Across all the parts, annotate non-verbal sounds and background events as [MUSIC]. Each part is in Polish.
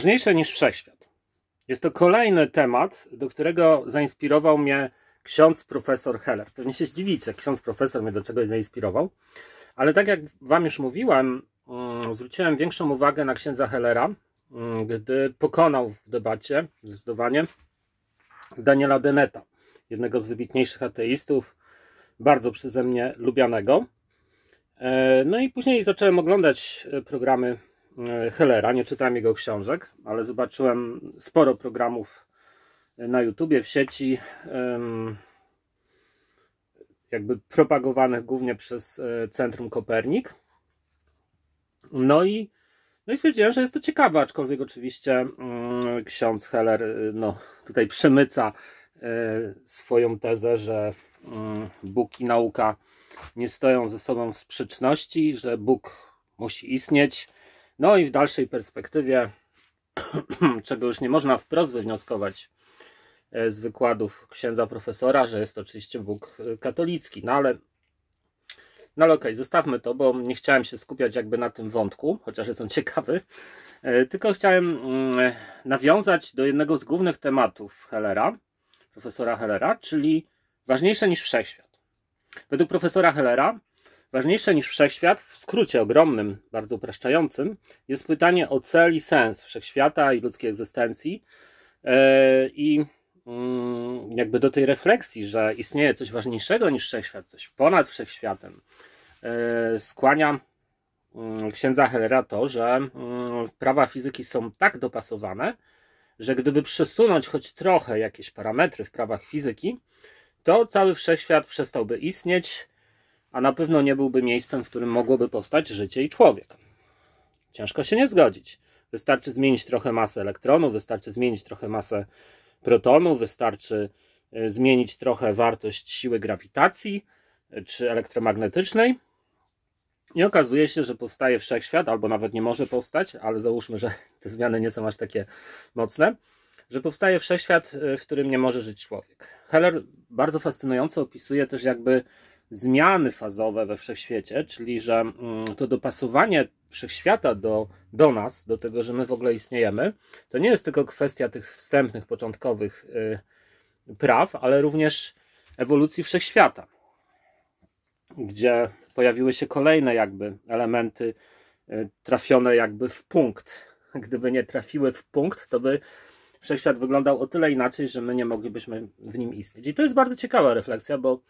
Ważniejsze niż wszechświat. Jest to kolejny temat, do którego zainspirował mnie ksiądz profesor Heller. Pewnie się zdziwicie, ksiądz profesor mnie do czegoś zainspirował, ale tak jak Wam już mówiłem, mm, zwróciłem większą uwagę na księdza Hellera, mm, gdy pokonał w debacie zdecydowanie Daniela Deneta, jednego z wybitniejszych ateistów, bardzo przeze mnie lubianego. E, no i później zacząłem oglądać e, programy E, Hellera. Nie czytałem jego książek, ale zobaczyłem sporo programów na YouTubie, w sieci, jakby propagowanych głównie przez e, Centrum Kopernik. No i, no i stwierdziłem, że jest to ciekawe, aczkolwiek oczywiście mm, ksiądz Heller y, no, tutaj przemyca e, swoją tezę, że mm, Bóg i nauka nie stoją ze sobą w sprzeczności, że Bóg musi istnieć, no i w dalszej perspektywie, [CLEARS THROAT] czego już nie można wprost wywnioskować e, z wykładów księdza profesora, że jest oczywiście Bóg e, katolicki, no ale no ale okej, okay, zostawmy to, bo nie chciałem się skupiać jakby na tym wątku, chociaż jest on [LAUGHS] ciekawy. E, tylko chciałem mm, nawiązać do jednego z głównych tematów Hellera, profesora Hellera, czyli ważniejsze niż wszechświat. Według profesora Hellera Ważniejsze niż wszechświat, w skrócie ogromnym, bardzo upraszczającym, jest pytanie o cel i sens wszechświata i ludzkiej egzystencji. E, I mm, jakby do tej refleksji, że istnieje coś ważniejszego niż wszechświat, coś ponad wszechświatem, e, skłania mm, księdza Hellera to, że mm, prawa fizyki są tak dopasowane, że gdyby przesunąć choć trochę jakieś parametry w prawach fizyki, to cały wszechświat przestałby istnieć, a na pewno nie byłby miejscem, w którym mogłoby powstać życie i człowiek. Ciężko się nie zgodzić. Wystarczy zmienić trochę masę elektronu, wystarczy zmienić trochę masę protonu, wystarczy y, zmienić trochę wartość siły grawitacji y, czy elektromagnetycznej. I okazuje się, że powstaje wszechświat, albo nawet nie może powstać, ale załóżmy, że [LAUGHS] te zmiany nie są aż takie mocne, że powstaje wszechświat, y, w którym nie może żyć człowiek. Heller bardzo fascynująco opisuje też jakby zmiany fazowe we wszechświecie, czyli że mm, to dopasowanie wszechświata do, do nas, do tego, że my w ogóle istniejemy, to nie jest tylko kwestia tych wstępnych, początkowych y, praw, ale również ewolucji wszechświata, gdzie pojawiły się kolejne jakby elementy y, trafione jakby w punkt. Gdyby nie trafiły w punkt, to by wszechświat wyglądał o tyle inaczej, że my nie moglibyśmy w nim istnieć. I to jest bardzo ciekawa refleksja, bo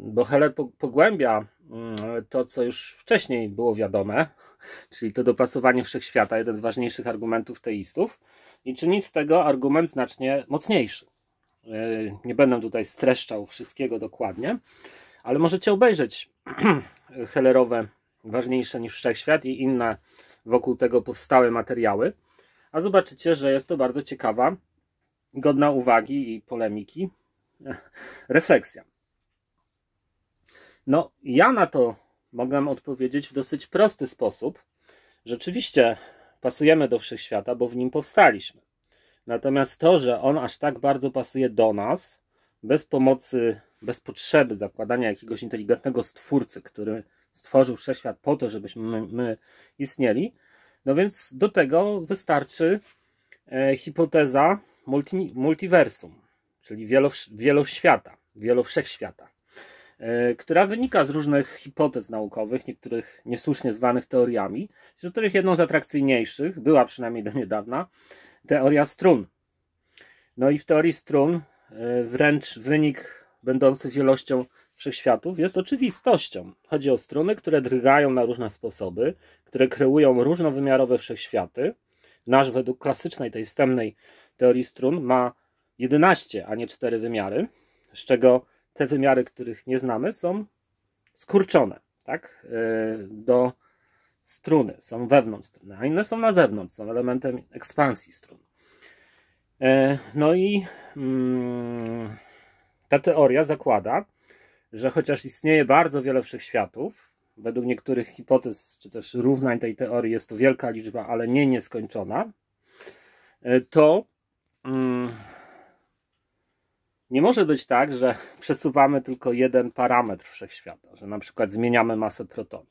bo Heller pogłębia mm, to, co już wcześniej było wiadome, [LAUGHS] czyli to dopasowanie wszechświata, jeden z ważniejszych argumentów teistów, i czyni z tego argument znacznie mocniejszy. E, nie będę tutaj streszczał wszystkiego dokładnie, ale możecie obejrzeć [CLEARS THROAT] Hellerowe ważniejsze niż wszechświat i inne wokół tego powstałe materiały, a zobaczycie, że jest to bardzo ciekawa, godna uwagi i polemiki [LAUGHS] refleksja. No, ja na to mogę odpowiedzieć w dosyć prosty sposób. Rzeczywiście pasujemy do wszechświata, bo w nim powstaliśmy. Natomiast to, że on aż tak bardzo pasuje do nas, bez pomocy, bez potrzeby zakładania jakiegoś inteligentnego stwórcy, który stworzył wszechświat po to, żebyśmy my, my istnieli, no więc do tego wystarczy e, hipoteza multi, multiversum czyli wielow, wieloświata, wielowszechświata, e, która wynika z różnych hipotez naukowych, niektórych niesłusznie zwanych teoriami, z których jedną z atrakcyjniejszych była przynajmniej do niedawna teoria strun. No i w teorii strun e, wręcz wynik będący wielością wszechświatów jest oczywistością. Chodzi o struny, które drgają na różne sposoby, które kreują różnowymiarowe wszechświaty. Nasz według klasycznej, tej wstępnej teorii strun ma 11, a nie 4 wymiary, z czego te wymiary, których nie znamy, są skurczone, tak? E, do struny, są wewnątrz struny, a inne są na zewnątrz, są elementem ekspansji strun. E, no i mm, ta teoria zakłada, że chociaż istnieje bardzo wiele wszechświatów, według niektórych hipotez czy też równań tej teorii jest to wielka liczba, ale nie nieskończona, e, to mm, nie może być tak, że [LAUGHS] przesuwamy tylko jeden parametr wszechświata, że na przykład zmieniamy masę protonu.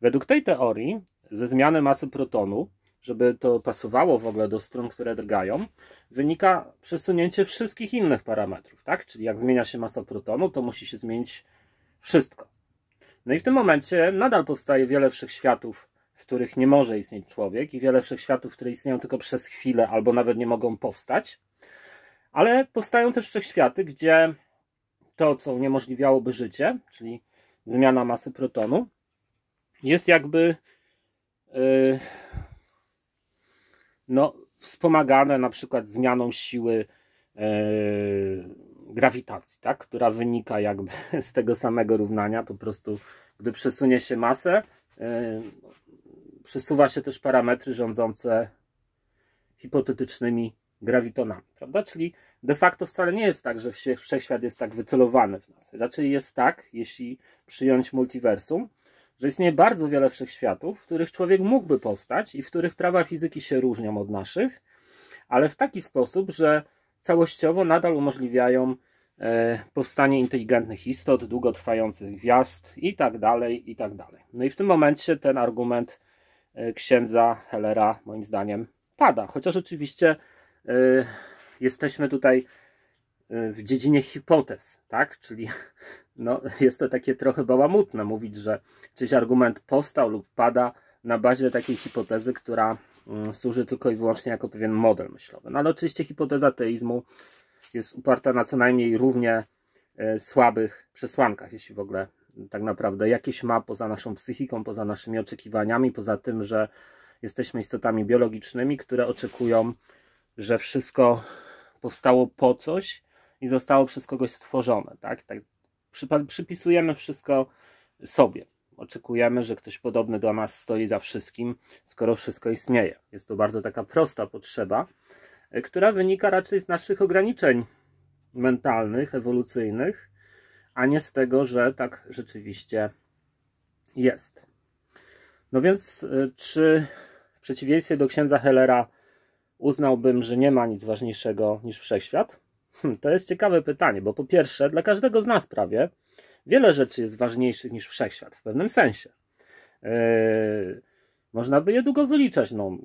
Według tej teorii, ze zmiany masy protonu, żeby to pasowało w ogóle do strun, które drgają, wynika przesunięcie wszystkich innych parametrów, tak? Czyli jak zmienia się masa protonu, to musi się zmienić wszystko. No i w tym momencie nadal powstaje wiele wszechświatów, w których nie może istnieć człowiek i wiele wszechświatów, które istnieją tylko przez chwilę albo nawet nie mogą powstać. Ale powstają też wszechświaty, gdzie to, co uniemożliwiałoby życie, czyli zmiana masy protonu, jest jakby yy, no, wspomagane na przykład zmianą siły yy, grawitacji, tak? która wynika jakby z tego samego równania. Po prostu, gdy przesunie się masę, yy, przesuwa się też parametry rządzące hipotetycznymi grawitonami, prawda? Czyli de facto wcale nie jest tak, że wszechświat jest tak wycelowany w nas. Raczej jest tak, jeśli przyjąć multiversum, że istnieje bardzo wiele wszechświatów, w których człowiek mógłby postać i w których prawa fizyki się różnią od naszych, ale w taki sposób, że całościowo nadal umożliwiają e, powstanie inteligentnych istot, długotrwających gwiazd i tak dalej, i tak dalej. No i w tym momencie ten argument e, księdza Hellera moim zdaniem pada, chociaż oczywiście E, jesteśmy tutaj e, w dziedzinie hipotez, tak? Czyli no, [LAUGHS] jest to takie trochę bałamutne mówić, że czyś argument powstał lub pada na bazie takiej hipotezy, która mm, służy tylko i wyłącznie jako pewien model myślowy. No ale oczywiście hipoteza teizmu jest uparta na co najmniej równie e, słabych przesłankach, jeśli w ogóle mm, tak naprawdę jakieś ma poza naszą psychiką, poza naszymi oczekiwaniami, poza tym, że jesteśmy istotami biologicznymi, które oczekują że wszystko powstało po coś i zostało przez kogoś stworzone, tak? tak przypisujemy wszystko sobie. Oczekujemy, że ktoś podobny do nas stoi za wszystkim, skoro wszystko istnieje. Jest to bardzo taka prosta potrzeba, e, która wynika raczej z naszych ograniczeń mentalnych, ewolucyjnych, a nie z tego, że tak rzeczywiście jest. No więc, e, czy w przeciwieństwie do księdza Hellera uznałbym, że nie ma nic ważniejszego niż wszechświat? Hm, to jest ciekawe pytanie, bo po pierwsze, dla każdego z nas prawie wiele rzeczy jest ważniejszych niż wszechświat w pewnym sensie. Yy, można by je długo wyliczać. No,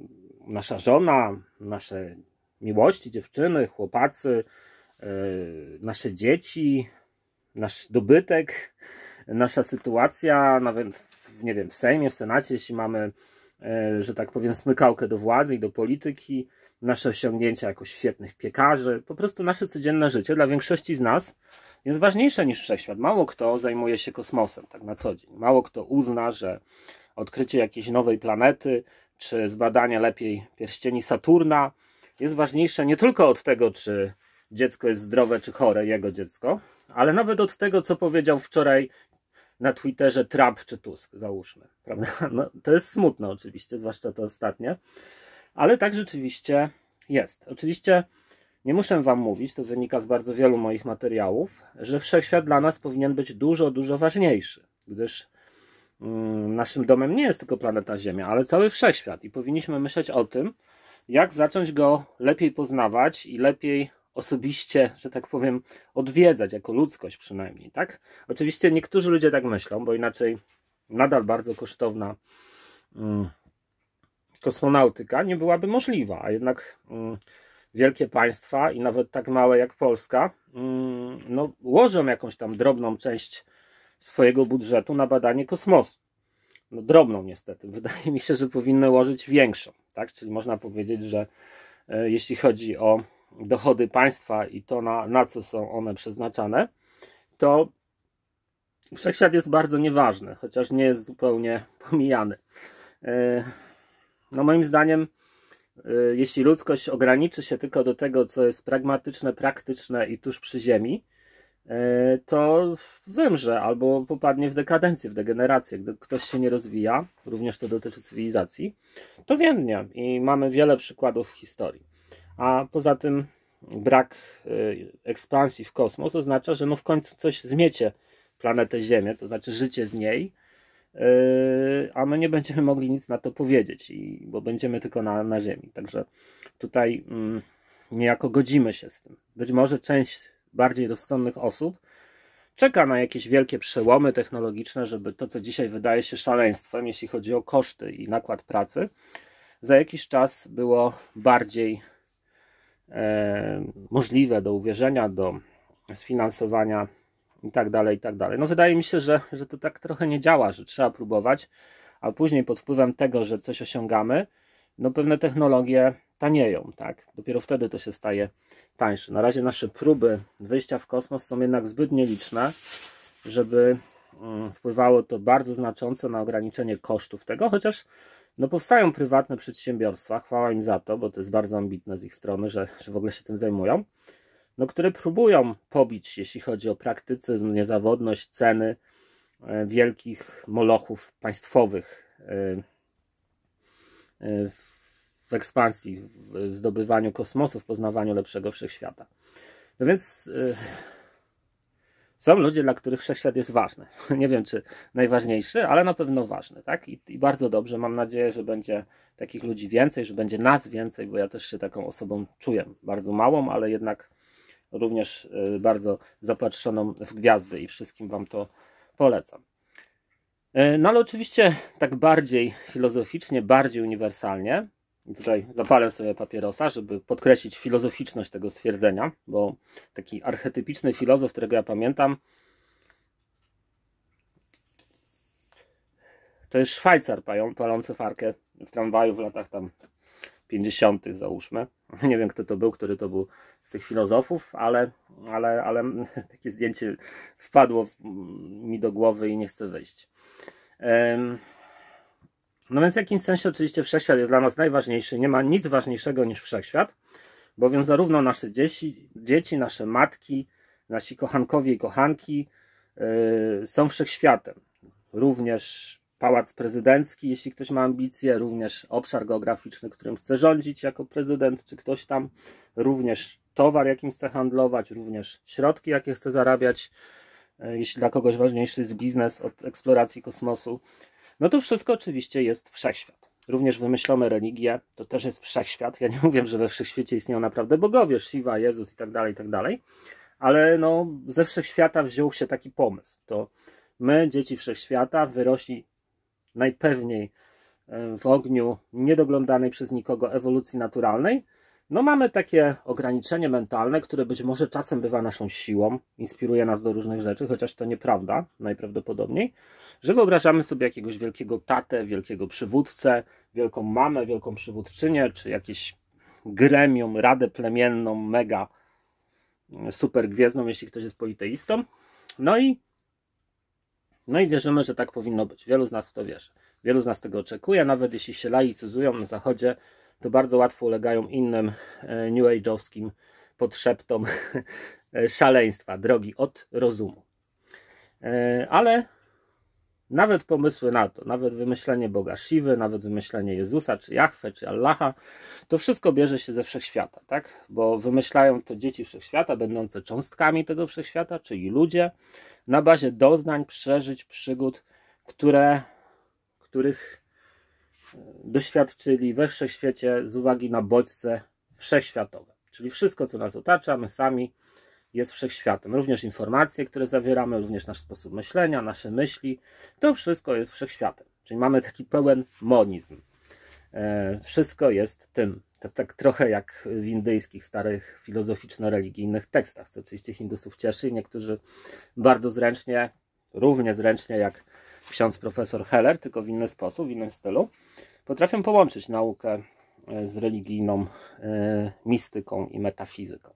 nasza żona, nasze miłości, dziewczyny, chłopacy, yy, nasze dzieci, nasz dobytek, nasza sytuacja, nawet w, nie wiem, w Sejmie, w Senacie, jeśli mamy, yy, że tak powiem, smykałkę do władzy i do polityki, nasze osiągnięcia jako świetnych piekarzy, po prostu nasze codzienne życie dla większości z nas jest ważniejsze niż wszechświat. Mało kto zajmuje się kosmosem tak na co dzień. Mało kto uzna, że odkrycie jakiejś nowej planety czy zbadanie lepiej pierścieni Saturna jest ważniejsze nie tylko od tego, czy dziecko jest zdrowe czy chore, jego dziecko, ale nawet od tego, co powiedział wczoraj na Twitterze Trump czy Tusk, załóżmy. Prawda? No, to jest smutne oczywiście, zwłaszcza to ostatnie ale tak rzeczywiście jest. Oczywiście nie muszę Wam mówić, to wynika z bardzo wielu moich materiałów, że wszechświat dla nas powinien być dużo, dużo ważniejszy, gdyż mm, naszym domem nie jest tylko planeta Ziemia, ale cały wszechświat i powinniśmy myśleć o tym, jak zacząć go lepiej poznawać i lepiej osobiście, że tak powiem, odwiedzać, jako ludzkość przynajmniej, tak? Oczywiście niektórzy ludzie tak myślą, bo inaczej nadal bardzo kosztowna. Mm, kosmonautyka nie byłaby możliwa, a jednak mm, wielkie państwa i nawet tak małe jak Polska mm, no, łożą jakąś tam drobną część swojego budżetu na badanie kosmosu. No, drobną niestety. [LAUGHS] Wydaje mi się, że powinny łożyć większą. Tak? Czyli można powiedzieć, że e, jeśli chodzi o dochody państwa i to, na, na co są one przeznaczane, to wszechświat jest bardzo nieważny, chociaż nie jest zupełnie pomijany. E, no moim zdaniem, y, jeśli ludzkość ograniczy się tylko do tego, co jest pragmatyczne, praktyczne i tuż przy ziemi, y, to wymrze albo popadnie w dekadencję, w degenerację. Gdy ktoś się nie rozwija, również to dotyczy cywilizacji, to więdnie i mamy wiele przykładów w historii. A poza tym brak y, ekspansji w kosmos oznacza, że no w końcu coś zmiecie planetę Ziemię, to znaczy życie z niej, Yy, a my nie będziemy mogli nic na to powiedzieć, i, bo będziemy tylko na, na ziemi. Także tutaj mm, niejako godzimy się z tym. Być może część bardziej rozsądnych osób czeka na jakieś wielkie przełomy technologiczne, żeby to, co dzisiaj wydaje się szaleństwem, jeśli chodzi o koszty i nakład pracy, za jakiś czas było bardziej e, możliwe do uwierzenia, do sfinansowania i tak dalej, i tak dalej. No wydaje mi się, że, że to tak trochę nie działa, że trzeba próbować, a później pod wpływem tego, że coś osiągamy, no pewne technologie tanieją, tak? Dopiero wtedy to się staje tańsze. Na razie nasze próby wyjścia w kosmos są jednak zbyt nieliczne, żeby mm, wpływało to bardzo znacząco na ograniczenie kosztów tego, chociaż no powstają prywatne przedsiębiorstwa, chwała im za to, bo to jest bardzo ambitne z ich strony, że, że w ogóle się tym zajmują no, które próbują pobić, jeśli chodzi o praktycyzm, niezawodność, ceny e, wielkich molochów państwowych e, e, w ekspansji, w zdobywaniu kosmosu, w poznawaniu lepszego wszechświata. No więc są ludzie, dla których wszechświat jest ważny. [LAUGHS] Nie wiem, czy najważniejszy, ale na pewno ważny, tak? I, I, bardzo dobrze, mam nadzieję, że będzie takich ludzi więcej, że będzie nas więcej, bo ja też się taką osobą czuję. Bardzo małą, ale jednak również e, bardzo zapatrzoną w gwiazdy i wszystkim Wam to polecam. E, no ale oczywiście tak bardziej filozoficznie, bardziej uniwersalnie. Tutaj zapalę sobie papierosa, żeby podkreślić filozoficzność tego stwierdzenia, bo taki archetypiczny filozof, którego ja pamiętam, to jest Szwajcar palący farkę w tramwaju w latach tam 50. załóżmy. [LAUGHS] Nie wiem kto to był, który to był tych filozofów, ale, ale, ale [LAUGHS] takie zdjęcie wpadło mi do głowy i nie chcę wyjść. No więc w jakimś sensie oczywiście wszechświat jest dla nas najważniejszy. Nie ma nic ważniejszego niż wszechświat, bowiem zarówno nasze dzieci, dzieci nasze matki, nasi kochankowie i kochanki y, są wszechświatem. Również pałac prezydencki, jeśli ktoś ma ambicje, również obszar geograficzny, którym chce rządzić jako prezydent, czy ktoś tam, również towar, jakim chce handlować, również środki, jakie chce zarabiać, e, jeśli dla kogoś ważniejszy jest biznes od eksploracji kosmosu. No to wszystko oczywiście jest wszechświat. Również wymyślone religie, to też jest wszechświat. Ja nie [LAUGHS] mówię, że we wszechświecie istnieją naprawdę bogowie, Shiva, Jezus i tak dalej, i tak dalej, ale no, ze wszechświata wziął się taki pomysł. To my, dzieci wszechświata, wyrośli najpewniej e, w ogniu niedoglądanej przez nikogo ewolucji naturalnej, no mamy takie ograniczenie mentalne, które być może czasem bywa naszą siłą, inspiruje nas do różnych rzeczy, chociaż to nieprawda najprawdopodobniej, że wyobrażamy sobie jakiegoś wielkiego tatę, wielkiego przywódcę, wielką mamę, wielką przywódczynię, czy jakieś gremium, radę plemienną, mega e, super gwiezdną, jeśli ktoś jest politeistą. No i, no i wierzymy, że tak powinno być. Wielu z nas to wierzy. Wielu z nas tego oczekuje, nawet jeśli się laicyzują na zachodzie, to bardzo łatwo ulegają innym e, new age'owskim podszeptom [LAUGHS] e, szaleństwa, drogi od rozumu. E, ale nawet pomysły na to, nawet wymyślenie Boga Siwy, nawet wymyślenie Jezusa, czy Jahwe, czy Allaha, to wszystko bierze się ze wszechświata, tak? Bo wymyślają to dzieci wszechświata, będące cząstkami tego wszechświata, czyli ludzie, na bazie doznań, przeżyć, przygód, które, których doświadczyli we wszechświecie z uwagi na bodźce wszechświatowe. Czyli wszystko, co nas otacza, my sami, jest wszechświatem. Również informacje, które zawieramy, również nasz sposób myślenia, nasze myśli, to wszystko jest wszechświatem. Czyli mamy taki pełen monizm. E, wszystko jest tym. To tak trochę jak w indyjskich starych filozoficzno-religijnych tekstach, co oczywiście Hindusów cieszy i niektórzy bardzo zręcznie, równie zręcznie jak ksiądz profesor Heller, tylko w inny sposób, w innym stylu potrafią połączyć naukę e, z religijną e, mistyką i metafizyką.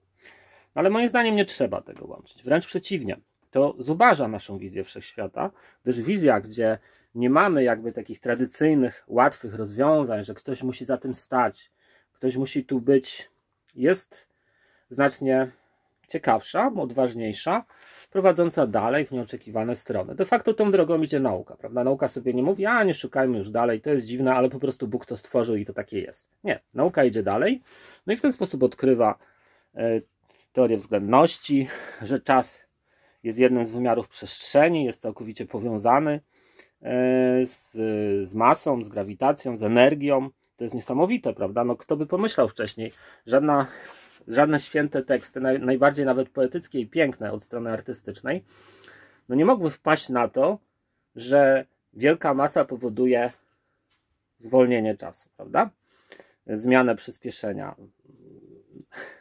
No, ale moim zdaniem nie trzeba tego łączyć. Wręcz przeciwnie, to zubaża naszą wizję wszechświata, gdyż wizja, gdzie nie mamy jakby takich tradycyjnych, łatwych rozwiązań, że ktoś musi za tym stać, ktoś musi tu być, jest znacznie ciekawsza, odważniejsza prowadząca dalej w nieoczekiwane strony. De facto tą drogą idzie nauka, prawda? Nauka sobie nie mówi, a nie szukajmy już dalej, to jest dziwne, ale po prostu Bóg to stworzył i to takie jest. Nie, nauka idzie dalej, no i w ten sposób odkrywa y, teorię względności, że czas jest jednym z wymiarów przestrzeni, jest całkowicie powiązany e, z, z masą, z grawitacją, z energią. To jest niesamowite, prawda? No kto by pomyślał wcześniej? Żadna żadne święte teksty, naj, najbardziej nawet poetyckie i piękne od strony artystycznej, no nie mogły wpaść na to, że wielka masa powoduje zwolnienie czasu, prawda? Zmianę przyspieszenia,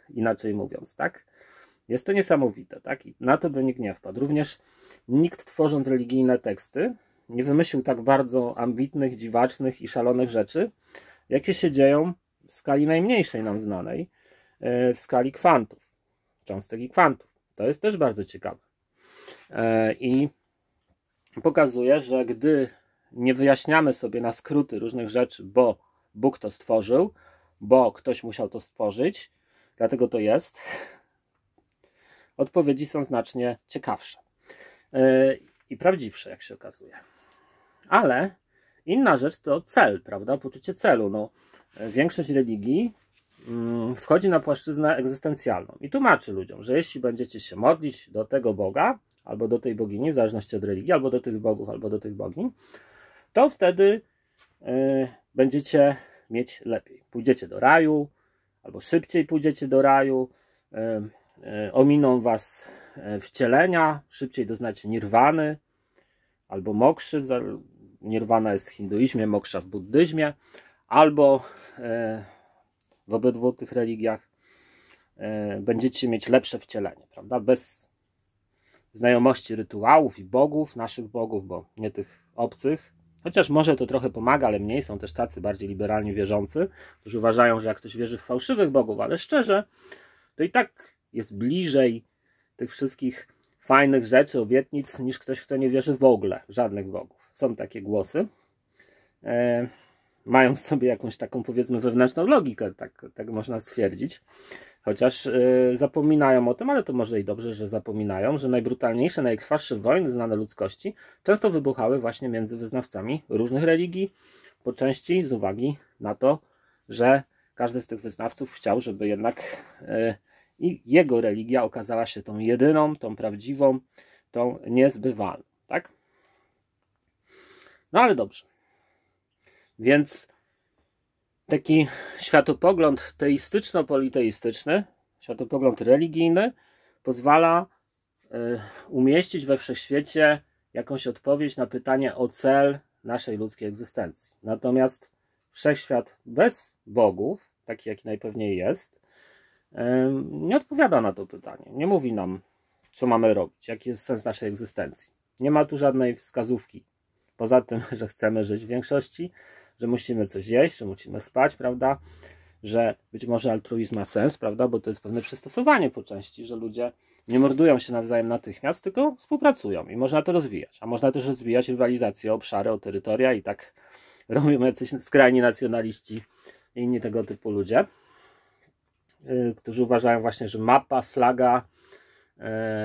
inaczej mówiąc, tak? Jest to niesamowite, tak? I na to by nikt nie wpadł. Również nikt tworząc religijne teksty nie wymyślił tak bardzo ambitnych, dziwacznych i szalonych rzeczy, jakie się dzieją w skali najmniejszej nam znanej, E, w skali kwantów, cząstek i kwantów. To jest też bardzo ciekawe. E, I pokazuje, że gdy nie wyjaśniamy sobie na skróty różnych rzeczy, bo Bóg to stworzył, bo ktoś musiał to stworzyć, dlatego to jest, odpowiedzi są znacznie ciekawsze e, i prawdziwsze, jak się okazuje. Ale inna rzecz to cel, prawda? Poczucie celu. No, większość religii Mm, wchodzi na płaszczyznę egzystencjalną i tłumaczy ludziom, że jeśli będziecie się modlić do tego Boga, albo do tej bogini, w zależności od religii, albo do tych bogów, albo do tych bogiń, to wtedy yy, będziecie mieć lepiej. Pójdziecie do raju, albo szybciej pójdziecie do raju, yy, yy, ominą was e, wcielenia, szybciej doznacie nirwany, albo mokszy, nirwana jest w hinduizmie, moksza w buddyzmie, albo e, w obydwu tych religiach e, będziecie mieć lepsze wcielenie, prawda? Bez znajomości rytuałów i bogów, naszych bogów, bo nie tych obcych. Chociaż może to trochę pomaga, ale mniej są też tacy bardziej liberalni wierzący, którzy uważają, że jak ktoś wierzy w fałszywych bogów, ale szczerze, to i tak jest bliżej tych wszystkich fajnych rzeczy, obietnic, niż ktoś, kto nie wierzy w ogóle w żadnych bogów. Są takie głosy. E mają w sobie jakąś taką, powiedzmy, wewnętrzną logikę, tak, tak można stwierdzić. Chociaż yy, zapominają o tym, ale to może i dobrze, że zapominają, że najbrutalniejsze, najkrwawsze wojny znane ludzkości często wybuchały właśnie między wyznawcami różnych religii, po części z uwagi na to, że każdy z tych wyznawców chciał, żeby jednak yy, jego religia okazała się tą jedyną, tą prawdziwą, tą niezbywalną, tak? No ale dobrze. Więc taki światopogląd teistyczno-politeistyczny, światopogląd religijny pozwala e, umieścić we wszechświecie jakąś odpowiedź na pytanie o cel naszej ludzkiej egzystencji. Natomiast wszechświat bez bogów, taki jaki najpewniej jest, e, nie odpowiada na to pytanie. Nie mówi nam, co mamy robić, jaki jest sens naszej egzystencji. Nie ma tu żadnej wskazówki. Poza tym, [LAUGHS] że chcemy żyć w większości, że musimy coś jeść, że musimy spać, prawda? Że być może altruizm ma sens, prawda? Bo to jest pewne przystosowanie po części, że ludzie nie mordują się nawzajem natychmiast, tylko współpracują i można to rozwijać. A można też rozwijać rywalizację o obszary, o terytoria i tak [LAUGHS] robią jacyś skrajni nacjonaliści i inni tego typu ludzie, yy, którzy uważają właśnie, że mapa, flaga, yy,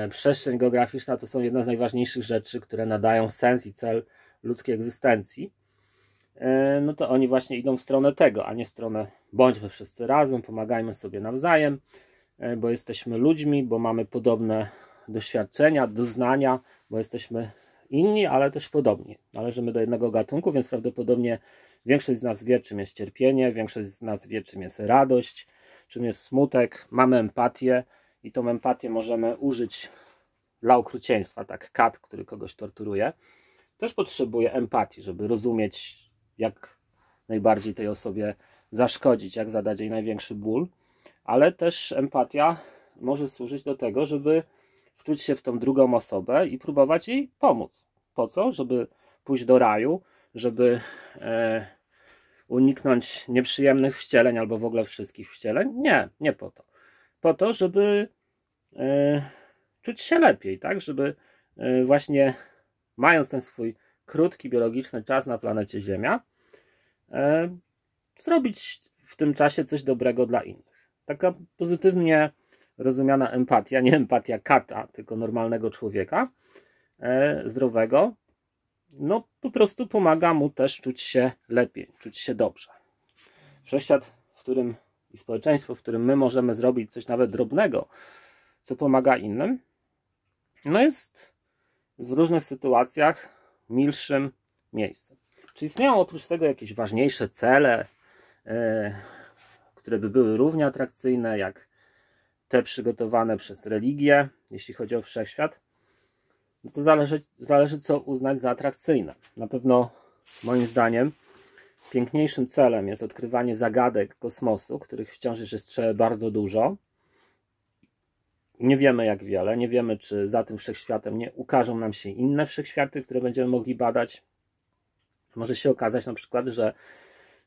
przestrzeń geograficzna to są jedna z najważniejszych rzeczy, które nadają sens i cel ludzkiej egzystencji. E, no to oni właśnie idą w stronę tego, a nie w stronę bądźmy wszyscy razem, pomagajmy sobie nawzajem, e, bo jesteśmy ludźmi, bo mamy podobne doświadczenia, doznania, bo jesteśmy inni, ale też podobni. Należymy do jednego gatunku, więc prawdopodobnie większość z nas wie, czym jest cierpienie, większość z nas wie, czym jest radość, czym jest smutek, mamy empatię i tą empatię możemy użyć dla okrucieństwa, tak kat, który kogoś torturuje, też potrzebuje empatii, żeby rozumieć jak najbardziej tej osobie zaszkodzić, jak zadać jej największy ból, ale też empatia może służyć do tego, żeby wczuć się w tą drugą osobę i próbować jej pomóc. Po co? Żeby pójść do raju, żeby e, uniknąć nieprzyjemnych wcieleń albo w ogóle wszystkich wcieleń? Nie, nie po to. Po to, żeby e, czuć się lepiej, tak? Żeby e, właśnie mając ten swój krótki biologiczny czas na planecie Ziemia, E, zrobić w tym czasie coś dobrego dla innych. Taka pozytywnie rozumiana empatia, nie empatia kata, tylko normalnego człowieka, e, zdrowego, no po prostu pomaga mu też czuć się lepiej, czuć się dobrze. Wszechświat, w którym i społeczeństwo, w którym my możemy zrobić coś nawet drobnego, co pomaga innym, no jest w różnych sytuacjach milszym miejscem. Czy istnieją oprócz tego jakieś ważniejsze cele, e, które by były równie atrakcyjne jak te przygotowane przez religię, jeśli chodzi o wszechświat? No to zależy, zależy co uznać za atrakcyjne. Na pewno moim zdaniem piękniejszym celem jest odkrywanie zagadek kosmosu, których wciąż jeszcze bardzo dużo. Nie wiemy jak wiele, nie wiemy czy za tym wszechświatem nie ukażą nam się inne wszechświaty, które będziemy mogli badać. Może się okazać na przykład, że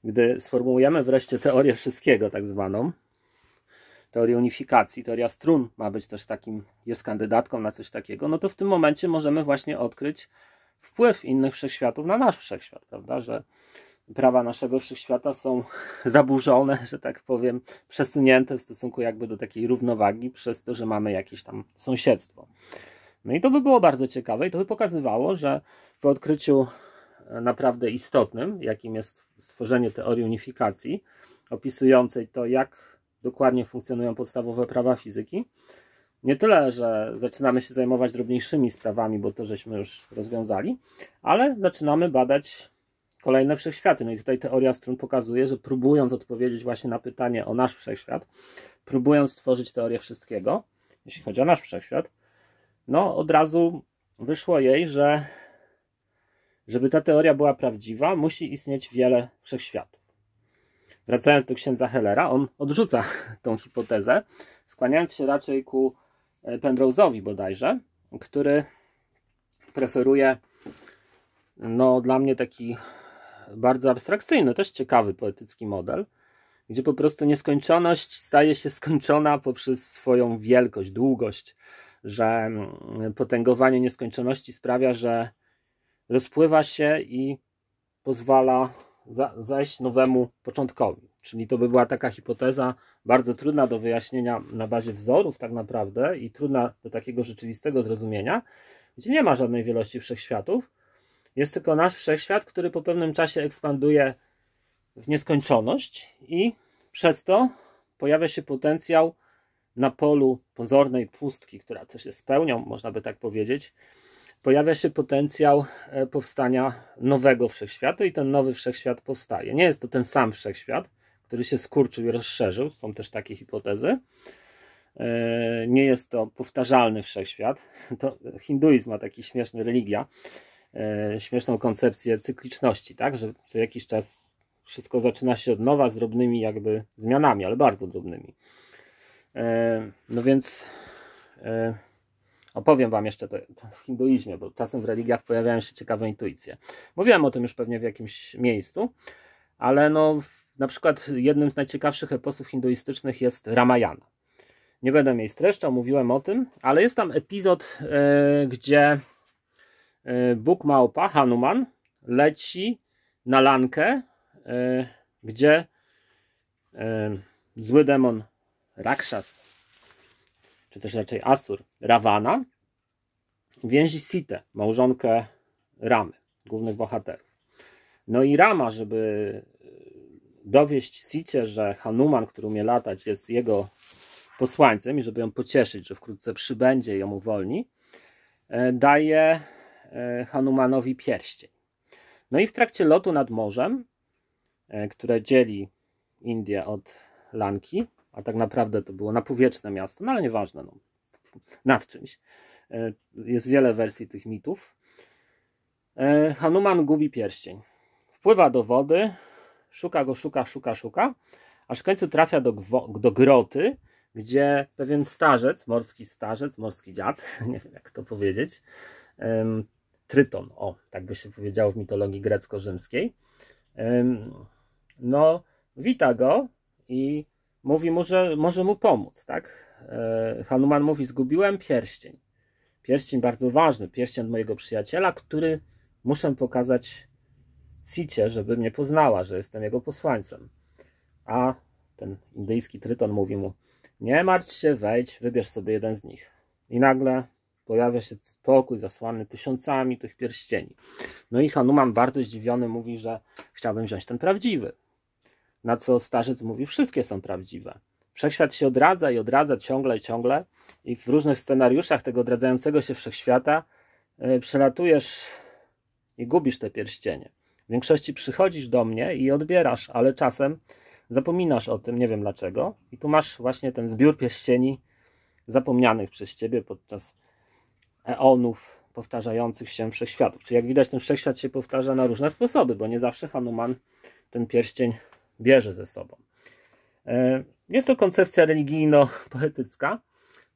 gdy sformułujemy wreszcie teorię wszystkiego, tak zwaną, teorię unifikacji, teoria strun ma być też takim, jest kandydatką na coś takiego, no to w tym momencie możemy właśnie odkryć wpływ innych wszechświatów na nasz wszechświat, prawda? Że prawa naszego wszechświata są [LAUGHS] zaburzone, że tak powiem, przesunięte w stosunku jakby do takiej równowagi przez to, że mamy jakieś tam sąsiedztwo. No i to by było bardzo ciekawe i to by pokazywało, że po odkryciu naprawdę istotnym, jakim jest stworzenie teorii unifikacji, opisującej to, jak dokładnie funkcjonują podstawowe prawa fizyki. Nie tyle, że zaczynamy się zajmować drobniejszymi sprawami, bo to żeśmy już rozwiązali, ale zaczynamy badać kolejne wszechświaty. No i tutaj teoria strun pokazuje, że próbując odpowiedzieć właśnie na pytanie o nasz wszechświat, próbując stworzyć teorię wszystkiego, jeśli chodzi o nasz wszechświat, no od razu wyszło jej, że żeby ta teoria była prawdziwa, musi istnieć wiele wszechświatów. Wracając do księdza Hellera, on odrzuca [LAUGHS] tą hipotezę, skłaniając się raczej ku e, Penrose'owi bodajże, który preferuje no, dla mnie taki bardzo abstrakcyjny, też ciekawy poetycki model, gdzie po prostu nieskończoność staje się skończona poprzez swoją wielkość, długość, że mm, potęgowanie nieskończoności sprawia, że rozpływa się i pozwala za, zajść nowemu początkowi. Czyli to by była taka hipoteza bardzo trudna do wyjaśnienia na bazie wzorów, tak naprawdę, i trudna do takiego rzeczywistego zrozumienia, gdzie nie ma żadnej wielości wszechświatów. Jest tylko nasz wszechświat, który po pewnym czasie ekspanduje w nieskończoność, i przez to pojawia się potencjał na polu pozornej pustki, która też jest pełnią, można by tak powiedzieć, pojawia się potencjał e, powstania nowego wszechświata i ten nowy wszechświat powstaje. Nie jest to ten sam wszechświat, który się skurczył i rozszerzył, są też takie hipotezy. E, nie jest to powtarzalny wszechświat. [LAUGHS] To hinduizm ma taki śmieszny religia, e, śmieszną koncepcję cykliczności, tak, że co jakiś czas wszystko zaczyna się od nowa z drobnymi jakby zmianami, ale bardzo drobnymi. No więc Opowiem Wam jeszcze to, w hinduizmie, bo czasem w religiach pojawiają się ciekawe intuicje. Mówiłem o tym już pewnie w jakimś miejscu, ale no, na przykład jednym z najciekawszych eposów hinduistycznych jest Ramayana. Nie będę jej streszczał, mówiłem o tym, ale jest tam epizod, yy, gdzie yy, Bóg Małpa, Hanuman, leci na lankę, yy, gdzie zły demon Rakshas czy też raczej Asur, Ravana, więzi Sitę, małżonkę Ramy, głównych bohaterów. No i Rama, żeby e, dowieść Sicie, że Hanuman, który umie latać, jest jego posłańcem i żeby ją pocieszyć, że wkrótce przybędzie i ją uwolni, e, daje e, Hanumanowi pierścień. No i w trakcie lotu nad morzem, które dzieli Indię od Lanki, a tak naprawdę to było napowietrzne miasto, no ale nieważne, no, nad czymś. E, jest wiele wersji tych mitów. E, Hanuman gubi pierścień. Wpływa do wody, szuka go, szuka, szuka, szuka, aż w końcu trafia do, do groty, gdzie pewien starzec, morski starzec, morski dziad, [LAUGHS] nie wiem jak to powiedzieć, Tryton, o, tak by się powiedziało w mitologii grecko-rzymskiej, no, wita go i mówi mu, że może mu pomóc, tak? E, Hanuman mówi, zgubiłem pierścień. Pierścień bardzo ważny, pierścień mojego przyjaciela, który muszę pokazać Sicie, żeby mnie poznała, że jestem jego posłańcem. A ten indyjski tryton mówi mu, nie martw się, wejdź, wybierz sobie jeden z nich. I nagle pojawia się spokój zasłany tysiącami tych pierścieni. No i Hanuman bardzo zdziwiony mówi, że chciałbym wziąć ten prawdziwy. Na co starzec mówi, wszystkie są prawdziwe. Wszechświat się odradza i odradza ciągle i ciągle i w różnych scenariuszach tego odradzającego się wszechświata e, przelatujesz i gubisz te pierścienie. W większości przychodzisz do mnie i odbierasz, ale czasem zapominasz o tym, nie wiem dlaczego. I tu masz właśnie ten zbiór pierścieni zapomnianych przez ciebie podczas eonów powtarzających się wszechświatów. Czyli jak widać, ten wszechświat się powtarza na różne sposoby, bo nie zawsze Hanuman ten pierścień bierze ze sobą. E, jest to koncepcja religijno-poetycka,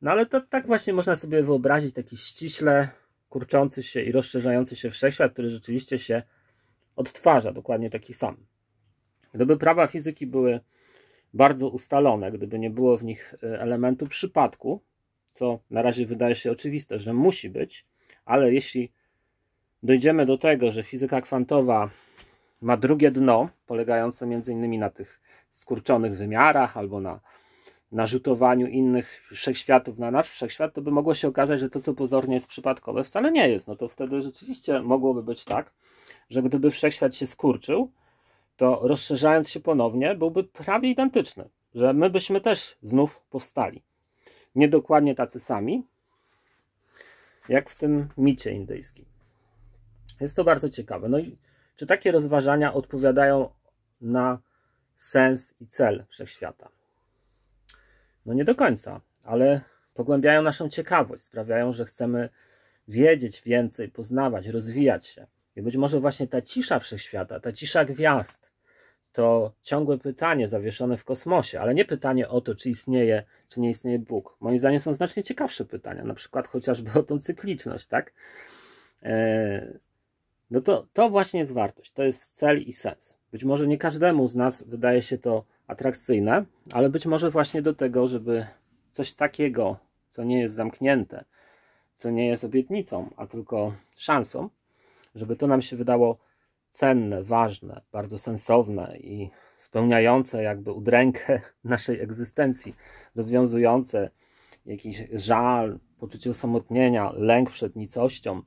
no ale to tak właśnie można sobie wyobrazić taki ściśle kurczący się i rozszerzający się wszechświat, który rzeczywiście się odtwarza, dokładnie taki sam. Gdyby prawa fizyki były bardzo ustalone, gdyby nie było w nich e, elementu przypadku, co na razie wydaje się oczywiste, że musi być, ale jeśli dojdziemy do tego, że fizyka kwantowa ma drugie dno, polegające m.in. na tych skurczonych wymiarach albo na narzutowaniu innych wszechświatów na nasz wszechświat, to by mogło się okazać, że to, co pozornie jest przypadkowe, wcale nie jest. No to wtedy rzeczywiście mogłoby być tak, że gdyby wszechświat się skurczył, to rozszerzając się ponownie, byłby prawie identyczny, że my byśmy też znów powstali. Niedokładnie tacy sami, jak w tym micie indyjskim. Jest to bardzo ciekawe. No i czy takie rozważania odpowiadają na sens i cel wszechświata? No nie do końca, ale pogłębiają naszą ciekawość, sprawiają, że chcemy wiedzieć więcej, poznawać, rozwijać się. I być może właśnie ta cisza wszechświata, ta cisza gwiazd, to ciągłe pytanie zawieszone w kosmosie, ale nie pytanie o to, czy istnieje, czy nie istnieje Bóg. Moim zdaniem są znacznie ciekawsze pytania, na przykład chociażby o tą cykliczność, tak? Eee, no to, to właśnie jest wartość, to jest cel i sens. Być może nie każdemu z nas wydaje się to atrakcyjne, ale być może właśnie do tego, żeby coś takiego, co nie jest zamknięte, co nie jest obietnicą, a tylko szansą, żeby to nam się wydało cenne, ważne, bardzo sensowne i spełniające jakby udrękę [LAUGHS] naszej egzystencji, rozwiązujące jakiś żal, poczucie osamotnienia, lęk przed nicością,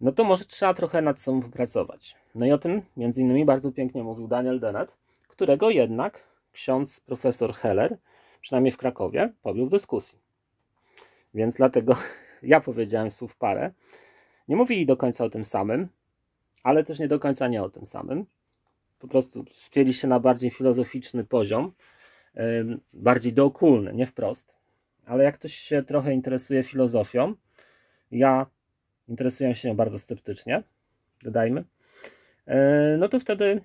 no to może trzeba trochę nad sobą popracować. No i o tym między innymi bardzo pięknie mówił Daniel Dennett, którego jednak ksiądz profesor Heller, przynajmniej w Krakowie, pobił w dyskusji. Więc dlatego [LAUGHS] ja powiedziałem słów parę. Nie mówili do końca o tym samym, ale też nie do końca nie o tym samym. Po prostu spieli się na bardziej filozoficzny poziom, bardziej dookólny, nie wprost. Ale jak ktoś się trochę interesuje filozofią, ja interesują się nią bardzo sceptycznie, dodajmy, e, no to wtedy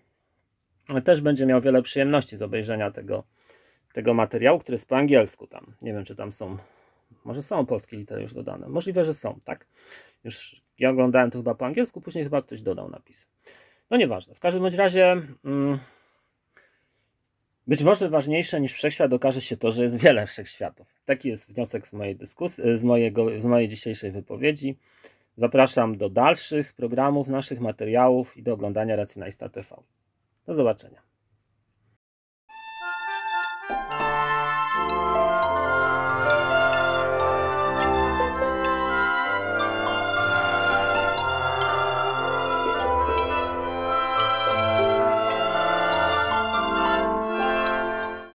też będzie miał wiele przyjemności z obejrzenia tego, tego materiału, który jest po angielsku tam. Nie wiem, czy tam są, może są polskie litery już dodane. Możliwe, że są, tak? Już ja oglądałem to chyba po angielsku, później chyba ktoś dodał napis. No nieważne. W każdym bądź razie hmm, być może ważniejsze niż wszechświat okaże się to, że jest wiele wszechświatów. Taki jest wniosek z mojej dyskusji, z, mojego, z mojej dzisiejszej wypowiedzi. Zapraszam do dalszych programów, naszych materiałów i do oglądania Racjonalista TV. Do zobaczenia.